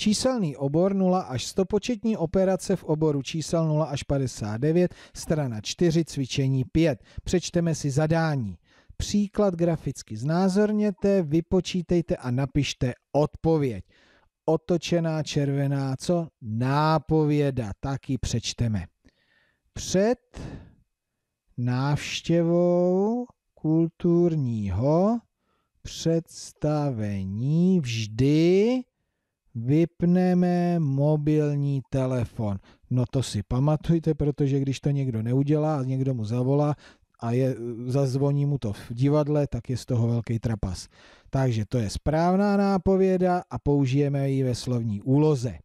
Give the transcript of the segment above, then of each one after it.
Číselný obor 0 až 100 početní operace v oboru čísel 0 až 59, strana 4, cvičení 5. Přečteme si zadání. Příklad graficky znázorněte, vypočítejte a napište odpověď. Otočená červená, co? Nápověda, taky přečteme. Před návštěvou kulturního představení vždy vypneme mobilní telefon. No to si pamatujte, protože když to někdo neudělá a někdo mu zavolá a je, zazvoní mu to v divadle, tak je z toho velký trapas. Takže to je správná nápověda a použijeme ji ve slovní úloze.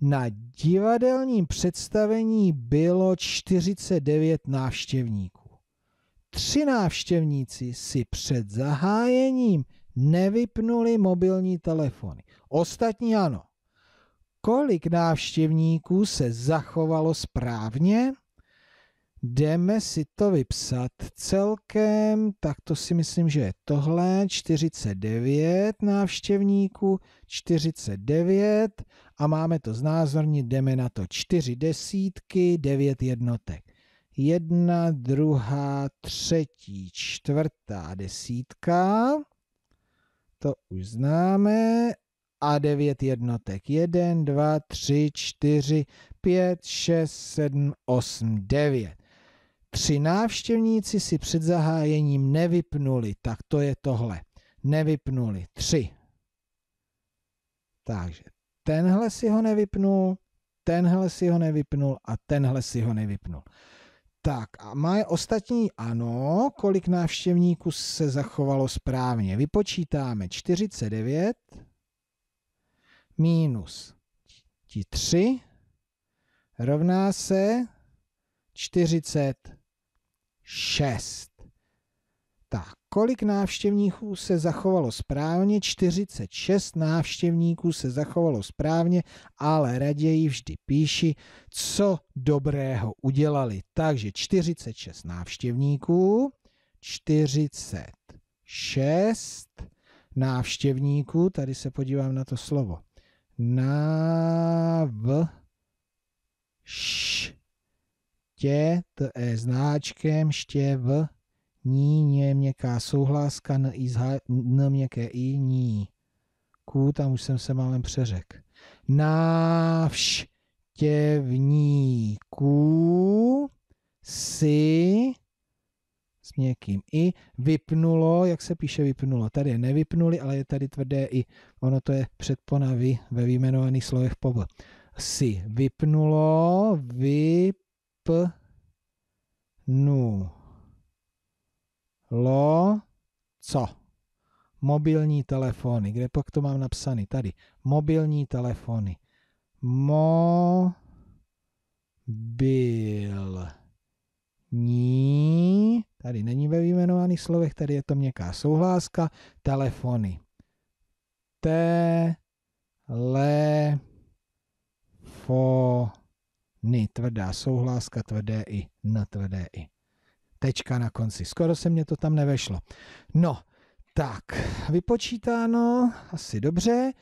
Na divadelním představení bylo 49 návštěvníků. Tři návštěvníci si před zahájením nevypnuli mobilní telefony. Ostatní ano. Kolik návštěvníků se zachovalo správně? Jdeme si to vypsat celkem, tak to si myslím, že je tohle, 49 návštěvníků, 49 a máme to znázornit, jdeme na to 4 desítky, 9 jednotek. Jedna, druhá, třetí, čtvrtá desítka to už známe. A 9 jednotek. 1, 2, 3, 4, 5, 6, 7, 8, 9. Tři návštěvníci si před zahájením nevypnuli. Tak to je tohle. Nevypnuli. Tři. Takže tenhle si ho nevypnul, tenhle si ho nevypnul a tenhle si ho nevypnul. Tak a má ostatní ano, kolik návštěvníků se zachovalo správně. Vypočítáme 49 minus ti 3 rovná se 46. Tak, Kolik návštěvníků se zachovalo správně? 46 návštěvníků se zachovalo správně, ale raději vždy píši, co dobrého udělali. Takže 46 návštěvníků, 46 návštěvníků, tady se podívám na to slovo, nav, š, tě, t, e, značkem, štěv, ní, ně, měkká souhláska, n, i, zha, n, měkké i, ní. Ků, tam už jsem se málem přeřek. Návštěvníků si s někým i vypnulo, jak se píše vypnulo, tady je nevypnuli, ale je tady tvrdé i, ono to je předpona vy ve vyjmenovaných slovech po Si vypnulo, vypnulo, lo, co? Mobilní telefony. Kde pak to mám napsané? Tady. Mobilní telefony. Mo, byl, ní, tady není ve vyjmenovaných slovech, tady je to měkká souhláska, telefony. Te, le, fo, ni. tvrdá souhláska, tvrdé i, na tvrdé i tečka na konci. Skoro se mě to tam nevešlo. No, tak, vypočítáno, asi dobře.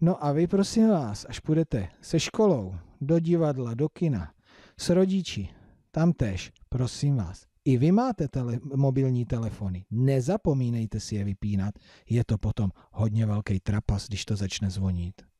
No a vy, prosím vás, až půjdete se školou, do divadla, do kina, s rodiči, tam tež, prosím vás, i vy máte tele, mobilní telefony. Nezapomínejte si je vypínat. Je to potom hodně velký trapas, když to začne zvonit.